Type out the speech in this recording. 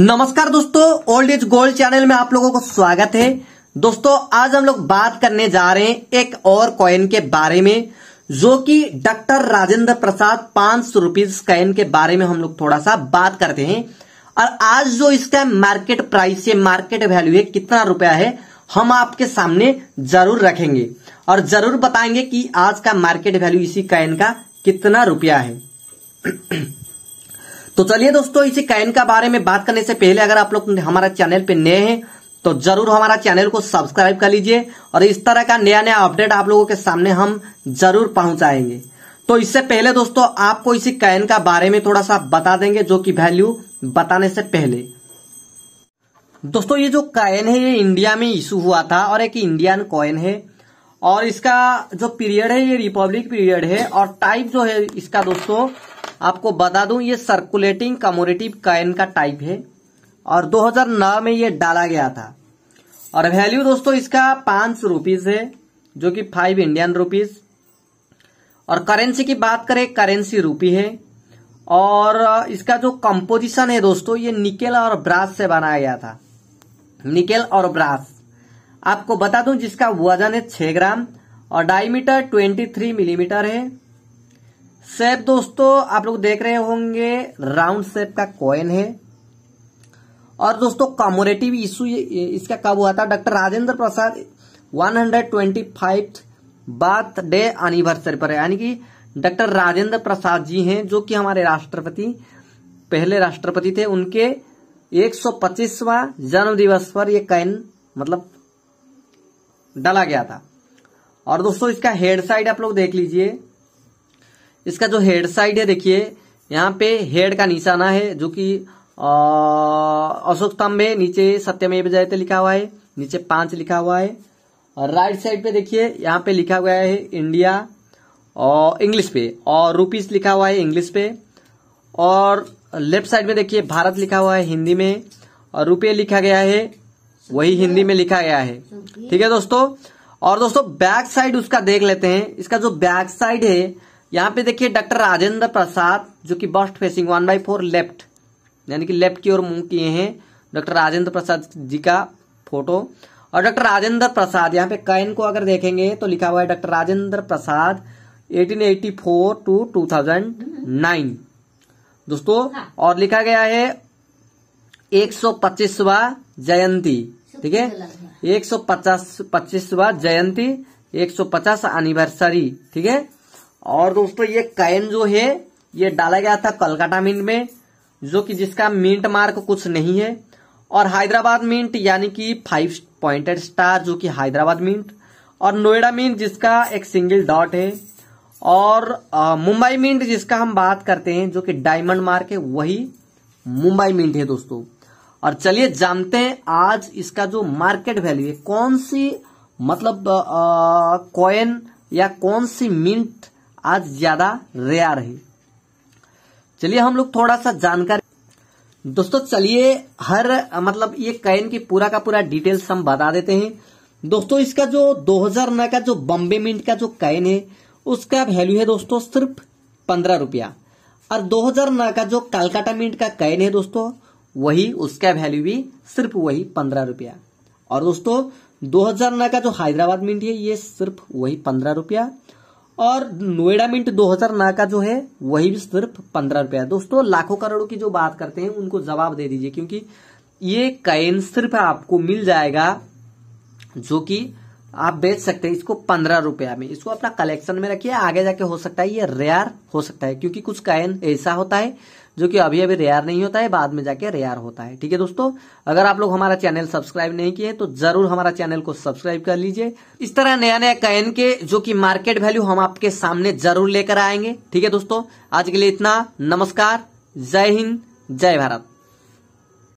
नमस्कार दोस्तों old age gold channel में आप लोगों को स्वागत है दोस्तों आज हम लोग बात करने जा रहे हैं एक और कॉइन के बारे में जो कि डॉक्टर राजेंद्र प्रसाद पांच सौ रुपीज कॉइन के बारे में हम लोग थोड़ा सा बात करते हैं और आज जो इसका मार्केट प्राइस है मार्केट वैल्यू है कितना रुपया है हम आपके सामने जरूर रखेंगे और जरूर बताएंगे कि आज का मार्केट वैल्यू इसी कॉइन का कितना रुपया है तो चलिए दोस्तों इसी कैन का बारे में बात करने से पहले अगर आप लोग हमारा चैनल पे नए हैं तो जरूर हमारा चैनल को सब्सक्राइब कर लीजिए और इस तरह का नया नया अपडेट आप लोगों के सामने हम जरूर पहुंचाएंगे तो इससे पहले दोस्तों आपको इसी कैन का बारे में थोड़ा सा बता देंगे जो कि वैल्यू बताने से पहले दोस्तों ये जो कैन है ये इंडिया में इशू हुआ था और एक इंडियन कॉइन है और इसका जो पीरियड है ये रिपब्लिक पीरियड है और टाइप जो है इसका दोस्तों आपको बता दूं ये सर्कुलेटिंग कमोडिटिव कॉइन का टाइप है और 2009 में ये डाला गया था और वैल्यू दोस्तों इसका पांच रुपीज है जो कि फाइव इंडियन रुपीज और करेंसी की बात करें करेंसी रूपी है और इसका जो कंपोजिशन है दोस्तों ये निकेल और ब्रास से बनाया गया था निकेल और ब्रास आपको बता दूं जिसका वजन है 6 ग्राम और डायमीटर 23 मिलीमीटर है सेप दोस्तों आप लोग देख रहे होंगे राउंड सेप का कॉइन है और दोस्तों कॉमोरेटिव इशू इसका कब हुआ था doctor Rajendra Prasad one hundred twenty five birth day anniversary पर है यानी कि डॉक्टर राजेंद्र प्रसाद जी हैं जो कि हमारे राष्ट्रपति पहले राष्ट्रपति थे उनके 125वां जन्म दिवस पर यह कैन मतलब डाला गया था और दोस्तों इसका हेड साइड आप लोग देख लीजिए इसका जो हेड साइड है देखिए यहाँ पे हेड का निशाना है जो कि अशोक स्तंभ है नीचे सत्यमेव जयते लिखा हुआ है नीचे पांच लिखा हुआ है और राइट साइड पे देखिए यहाँ पे लिखा हुआ है इंडिया और इंग्लिश पे और रूपीज लिखा हुआ है इंग्लिश पे और लेफ्ट साइड में देखिए भारत लिखा हुआ है हिंदी में और रुपये लिखा गया है वही हिंदी में लिखा गया है ठीक है दोस्तों और दोस्तों बैक साइड उसका देख लेते हैं इसका जो बैक साइड है यहाँ पे देखिए डॉक्टर राजेंद्र प्रसाद जो कि bust facing one by four left यानी कि लेफ्ट की ओर मुंह किए हैं डॉक्टर राजेंद्र प्रसाद जी का फोटो और डॉक्टर राजेंद्र प्रसाद यहाँ पे कैन को अगर देखेंगे तो लिखा हुआ है डॉक्टर राजेंद्र प्रसाद 1884 टू 2009 दोस्तों हाँ। और लिखा गया है 125वां जयंती ठीक है पचास पच्चीसवा जयंती 150 एनिवर्सरी ठीक है और दोस्तों ये कैन जो है ये डाला गया था कलकाता मिंट में जो कि जिसका मिंट मार्क कुछ नहीं है और हैदराबाद मिंट यानी कि फाइव पॉइंटेड स्टार जो कि हैदराबाद मिंट और नोएडा मिंट जिसका एक सिंगल डॉट है और मुंबई मिंट जिसका हम बात करते हैं जो कि डायमंड मार्क है वही मुंबई मिंट है दोस्तों और चलिए जानते हैं आज इसका जो मार्केट वैल्यू है कौन सी मतलब कॉइन या कौन सी मिंट आज ज्यादा रेयर है चलिए हम लोग थोड़ा सा जानकारी दोस्तों चलिए हर मतलब ये कैन की पूरा का पूरा डिटेल्स हम बता देते हैं दोस्तों इसका जो 2009 का जो बॉम्बे मिंट का जो कैन है उसका वैल्यू है दोस्तों सिर्फ पंद्रह रुपया और 2009 का जो कलकाटा मिंट का कैन है दोस्तों वही उसका वैल्यू भी सिर्फ वही पंद्रह रुपया और दोस्तों 2009 का जो हैदराबाद मिंट है ये सिर्फ वही पंद्रह रुपया और नोएडा मिंट दो हजार का जो है वही भी सिर्फ पंद्रह रुपया दोस्तों लाखों करोड़ों की जो बात करते हैं उनको जवाब दे दीजिए क्योंकि ये कैन सिर्फ आपको मिल जाएगा जो कि आप बेच सकते हैं इसको पंद्रह रुपया में इसको अपना कलेक्शन में रखिए आगे जाके हो सकता है ये रेयर हो सकता है क्योंकि कुछ कायन ऐसा होता है जो कि अभी अभी रेयर नहीं होता है बाद में जाके रेयर होता है ठीक है दोस्तों अगर आप लोग हमारा चैनल सब्सक्राइब नहीं किए तो जरूर हमारा चैनल को सब्सक्राइब कर लीजिए इस तरह नया नया कैन के जो कि मार्केट वैल्यू हम आपके सामने जरूर लेकर आएंगे ठीक है दोस्तों आज के लिए इतना नमस्कार जय हिंद जय भारत